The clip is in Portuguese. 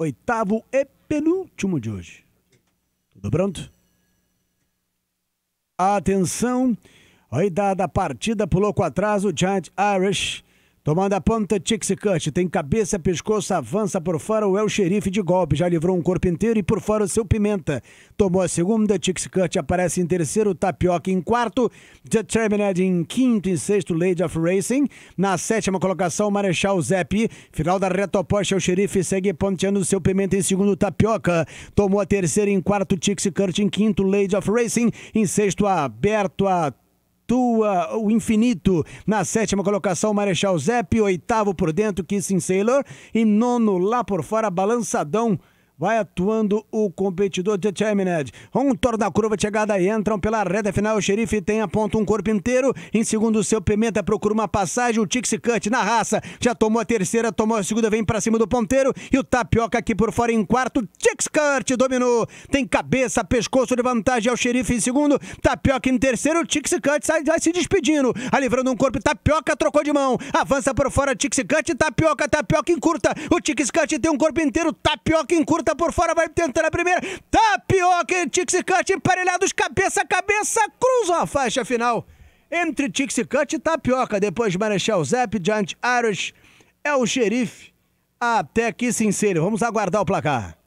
oitavo e penúltimo de hoje. Tudo pronto? Atenção! A idade da partida pulou com atraso o Giant Irish Tomando a ponta, Cut. tem cabeça, pescoço, avança por fora é o El Xerife de golpe, já livrou um corpo inteiro e por fora o seu Pimenta. Tomou a segunda, Cut aparece em terceiro, Tapioca em quarto, Determined em quinto e sexto, Lady of Racing. Na sétima colocação, Marechal Zepp Final da reta oposta, El Xerife segue ponteando o seu Pimenta em segundo, Tapioca. Tomou a terceira em quarto, Cut em quinto, Lady of Racing. Em sexto, aberto a pontua o infinito. Na sétima colocação, Marechal Zepp, oitavo por dentro, Kissing Sailor, e nono lá por fora, Balançadão. Vai atuando o competidor Determined. Um toro da curva de chegada entram pela reta final. O xerife tem a ponta um corpo inteiro. Em segundo, o seu Pimenta procura uma passagem. O Tixi Cut na raça. Já tomou a terceira, tomou a segunda, vem para cima do ponteiro. E o Tapioca aqui por fora em quarto. Tixi Cut dominou. Tem cabeça, pescoço de vantagem ao é xerife em segundo. Tapioca em terceiro. O Tixi Cut sai, vai se despedindo. livrando um corpo. Tapioca trocou de mão. Avança por fora. Tixi Cut. Tapioca, tapioca em curta. O Tixi Cut tem um corpo inteiro. Tapioca em curta tá por fora, vai tentando a primeira. Tapioca, Tixicante, emparelhados, cabeça a cabeça, cruzam a faixa final. Entre Tixicante e Tapioca, depois Marechal Zep, Giant Irish, é o xerife. Até aqui, sincero. Vamos aguardar o placar.